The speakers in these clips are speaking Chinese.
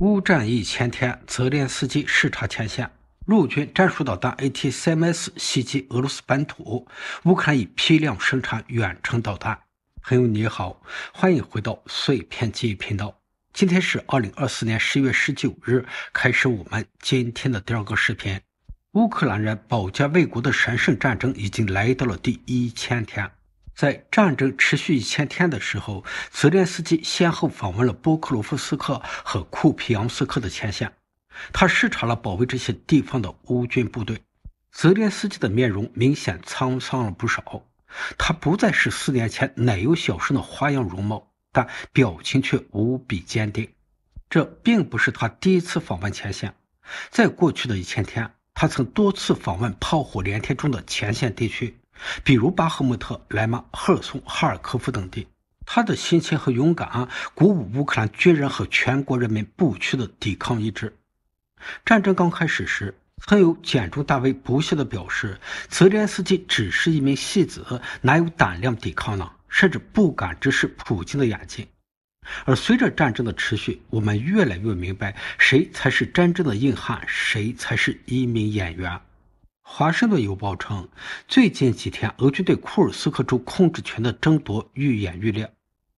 乌战役前天，泽连斯基视察前线，陆军战术导弹 AT-3MS 袭击俄罗斯本土。乌克兰已批量生产远程导弹。朋友你好，欢迎回到碎片记忆频道。今天是二零二四年十月十九日，开始我们今天的第二个视频。乌克兰人保家卫国的神圣战争已经来到了第一千天。在战争持续一千天的时候，泽连斯基先后访问了波克罗夫斯克和库皮扬斯克的前线，他视察了保卫这些地方的乌军部队。泽连斯基的面容明显沧桑了不少，他不再是四年前奶油小生的花样容貌，但表情却无比坚定。这并不是他第一次访问前线，在过去的一千天，他曾多次访问炮火连天中的前线地区。比如巴赫穆特、莱曼、赫尔松、哈尔科夫等地，他的辛勤和勇敢鼓舞乌克兰军人和全国人民不屈的抵抗意志。战争刚开始时，曾有简诸大尉不屑地表示：“泽连斯基只是一名戏子，哪有胆量抵抗呢？甚至不敢直视普京的眼睛。”而随着战争的持续，我们越来越明白，谁才是真正的硬汉，谁才是一名演员。《华盛顿邮报》称，最近几天，俄军对库尔斯克州控制权的争夺愈演愈烈。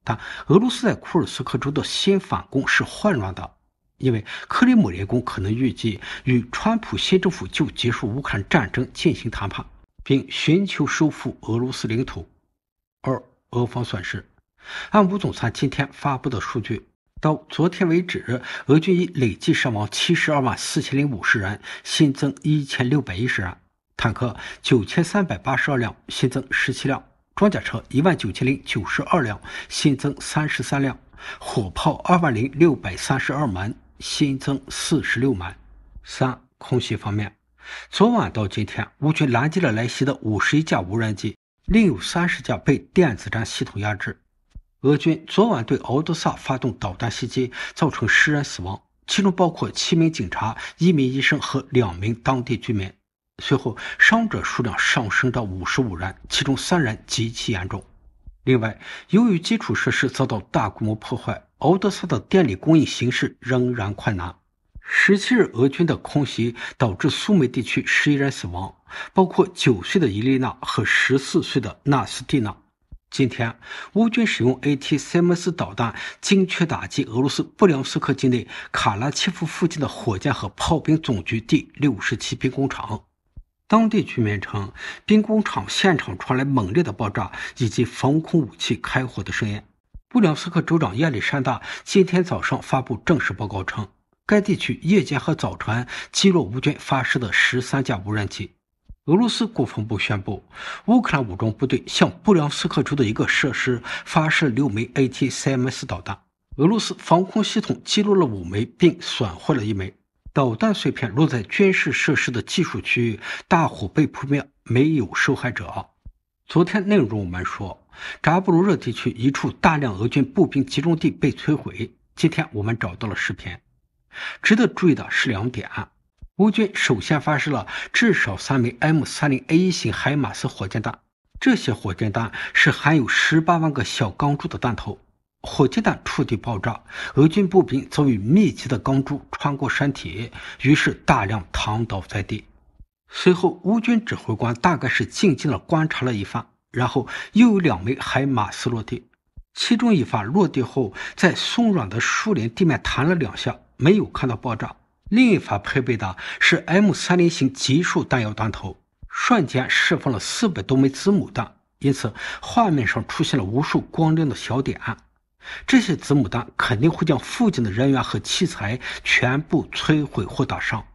但俄罗斯在库尔斯克州的新反攻是混乱的，因为克里姆林宫可能预计与川普新政府就结束乌克兰战争进行谈判，并寻求收复俄罗斯领土。二、俄方损失，按吴总参今天发布的数据，到昨天为止，俄军已累计伤亡七十二万四千零五十人，新增一千六百一十人。坦克九千三百八十二辆，新增十七辆；装甲车一万九千零九十二辆，新增三十三辆；火炮二万零六百三十二门，新增四十六门。三、空袭方面，昨晚到今天，乌军拦截了来袭的五十一架无人机，另有三十架被电子战系统压制。俄军昨晚对敖德萨发动导弹袭击，造成十人死亡，其中包括七名警察、一名医生和两名当地居民。随后，伤者数量上升到五十五人，其中三人极其严重。另外，由于基础设施遭到大规模破坏，敖德萨的电力供应形势仍然困难。十七日，俄军的空袭导致苏梅地区十一人死亡，包括九岁的伊丽娜和十四岁的纳斯蒂娜。今天，乌军使用 AT-3 s 导弹精确打击俄罗斯布良斯克境内卡拉切夫附近的火箭和炮兵总局第六十七兵工厂。当地居民称，兵工厂现场传来猛烈的爆炸以及防空武器开火的声音。布良斯克州长亚历山大今天早上发布正式报告称，该地区夜间和早晨击落乌军发射的十三架无人机。俄罗斯国防部宣布，乌克兰武装部队向布良斯克州的一个设施发射六枚 ATCMS 导弹，俄罗斯防空系统击落了五枚，并损坏了一枚。导弹碎片落在军事设施的技术区域，大火被扑灭，没有受害者。昨天内容中我们说，扎布罗热地区一处大量俄军步兵集中地被摧毁。今天我们找到了视频。值得注意的是两点：乌军首先发射了至少三枚 M30A 型海马斯火箭弹，这些火箭弹是含有十八万个小钢珠的弹头。火箭弹触地爆炸，俄军步兵遭遇密集的钢珠穿过身体，于是大量躺倒在地。随后，乌军指挥官大概是静静的观察了一番，然后又有两枚海马斯落地，其中一发落地后在松软的树林地面弹了两下，没有看到爆炸；另一发配备的是 M 三零型集束弹药弹头，瞬间释放了四百多枚子母弹，因此画面上出现了无数光亮的小点。这些子母弹肯定会将附近的人员和器材全部摧毁或打伤。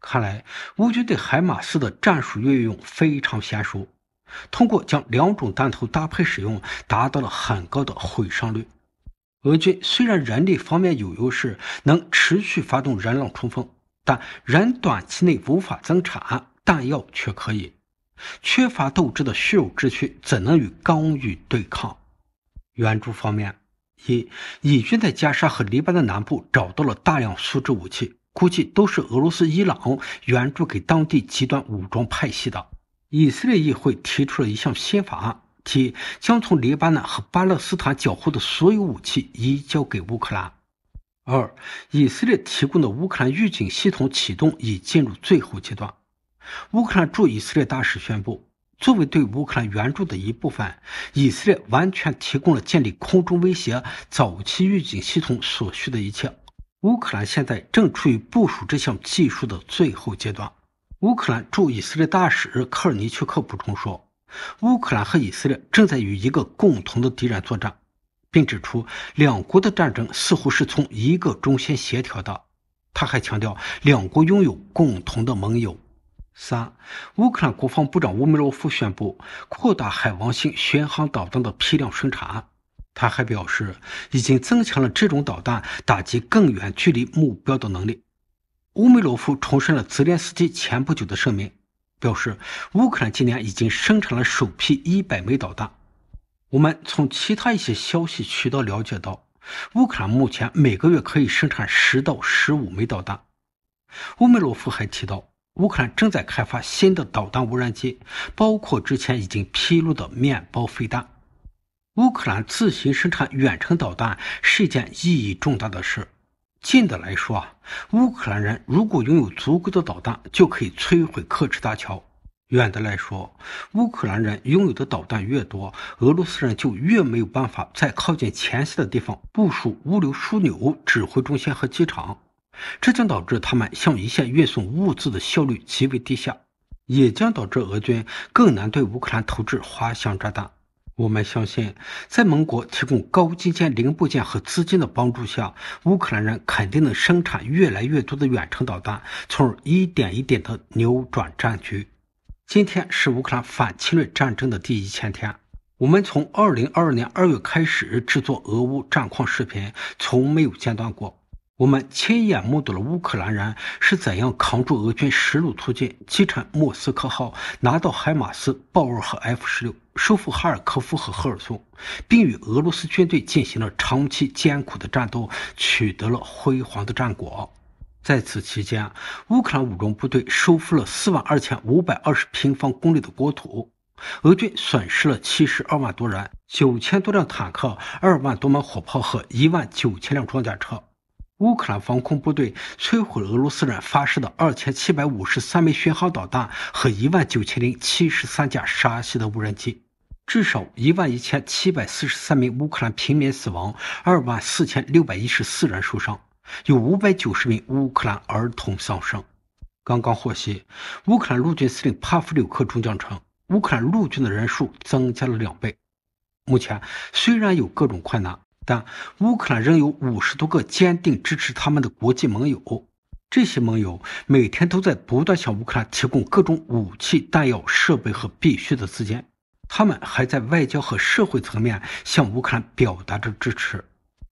看来乌军对海马斯的战术运用非常娴熟，通过将两种弹头搭配使用，达到了很高的毁伤率。俄军虽然人力方面有优势，能持续发动人浪冲锋，但人短期内无法增产弹药，却可以缺乏斗志的血肉之躯怎能与钢与对抗？援助方面。一，以军在加沙和黎巴嫩南部找到了大量苏制武器，估计都是俄罗斯、伊朗援助给当地极端武装派系的。以色列议会提出了一项新法案，即将从黎巴嫩和巴勒斯坦缴获的所有武器移交给乌克兰。二，以色列提供的乌克兰预警系统启动已进入最后阶段。乌克兰驻以色列大使宣布。作为对乌克兰援助的一部分，以色列完全提供了建立空中威胁早期预警系统所需的一切。乌克兰现在正处于部署这项技术的最后阶段。乌克兰驻以色列大使科尔尼丘克补充说：“乌克兰和以色列正在与一个共同的敌人作战，并指出两国的战争似乎是从一个中心协调的。”他还强调，两国拥有共同的盟友。三，乌克兰国防部长乌梅洛夫宣布扩大海王星巡航导弹的批量生产。他还表示，已经增强了这种导弹打击更远距离目标的能力。乌梅洛夫重申了泽连斯基前不久的声明，表示乌克兰今年已经生产了首批一百枚导弹。我们从其他一些消息渠道了解到，乌克兰目前每个月可以生产十到十五枚导弹。乌梅洛夫还提到。乌克兰正在开发新的导弹无人机，包括之前已经披露的“面包”飞弹。乌克兰自行生产远程导弹是一件意义重大的事。近的来说啊，乌克兰人如果拥有足够的导弹，就可以摧毁克里大桥。远的来说，乌克兰人拥有的导弹越多，俄罗斯人就越没有办法在靠近前线的地方部署物流枢纽、指挥中心和机场。这将导致他们向一线运送物资的效率极为低下，也将导致俄军更难对乌克兰投掷滑翔炸弹。我们相信，在盟国提供高精尖零部件和资金的帮助下，乌克兰人肯定能生产越来越多的远程导弹，从而一点一点地扭转战局。今天是乌克兰反侵略战争的第一千天，我们从二零二二年二月开始制作俄乌战况视频，从没有间断过。我们亲眼目睹了乌克兰人是怎样扛住俄军十路突进，击沉“莫斯科号”，拿到海马斯、豹二和 F 十六，收复哈尔科夫和赫尔松，并与俄罗斯军队进行了长期艰苦的战斗，取得了辉煌的战果。在此期间，乌克兰武装部队收复了四万二千五百二十平方公里的国土，俄军损失了七十二万多人、九千多辆坦克、二万多门火炮和一万九千辆装甲车。乌克兰防空部队摧毁了俄罗斯人发射的二千七百五十三枚巡航导弹和一万九千零七十三架沙希的无人机，至少一万一千七百四十三名乌克兰平民死亡，二万四千六百一十四人受伤，有五百九十名乌克兰儿童丧生。刚刚获悉，乌克兰陆军司令帕夫柳克中将称，乌克兰陆军的人数增加了两倍。目前虽然有各种困难。但乌克兰仍有五十多个坚定支持他们的国际盟友，这些盟友每天都在不断向乌克兰提供各种武器、弹药、设备和必需的资金，他们还在外交和社会层面向乌克兰表达着支持。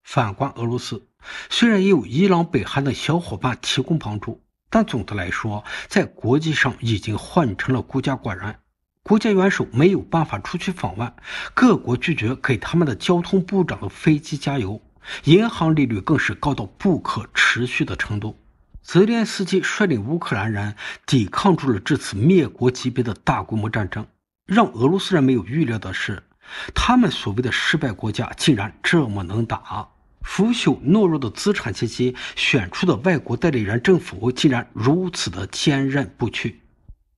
反观俄罗斯，虽然也有伊朗、北韩的小伙伴提供帮助，但总的来说，在国际上已经换成了孤家寡人。国家元首没有办法出去访问，各国拒绝给他们的交通部长的飞机加油，银行利率更是高到不可持续的程度。泽连斯基率领乌克兰人抵抗住了这次灭国级别的大规模战争，让俄罗斯人没有预料的是，他们所谓的失败国家竟然这么能打，腐朽懦弱的资产阶级选出的外国代理人政府竟然如此的坚韧不屈。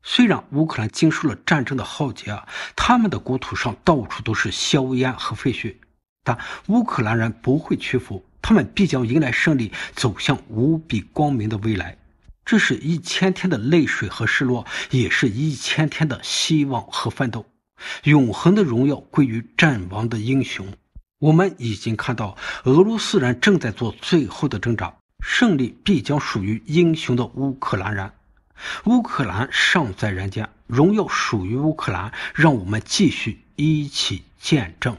虽然乌克兰经受了战争的浩劫啊，他们的国土上到处都是硝烟和废墟，但乌克兰人不会屈服，他们必将迎来胜利，走向无比光明的未来。这是一千天的泪水和失落，也是一千天的希望和奋斗。永恒的荣耀归于战亡的英雄。我们已经看到，俄罗斯人正在做最后的挣扎，胜利必将属于英雄的乌克兰人。乌克兰尚在人间，荣耀属于乌克兰，让我们继续一起见证。